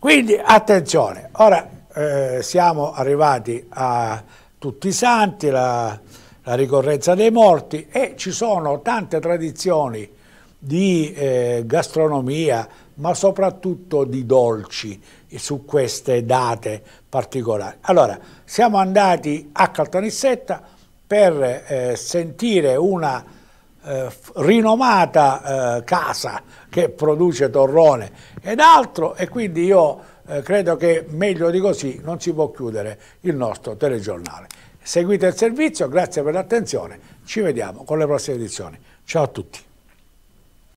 Quindi attenzione, ora eh, siamo arrivati a tutti i santi, la, la, ricorrenza dei morti e ci sono tante tradizioni di eh, gastronomia, ma soprattutto di dolci su queste date particolari. Allora, siamo andati a Caltanissetta per eh, sentire una eh, rinomata eh, casa che produce torrone ed altro e quindi io eh, credo che meglio di così non si può chiudere il nostro telegiornale. Seguite il servizio, grazie per l'attenzione, ci vediamo con le prossime edizioni. Ciao a tutti.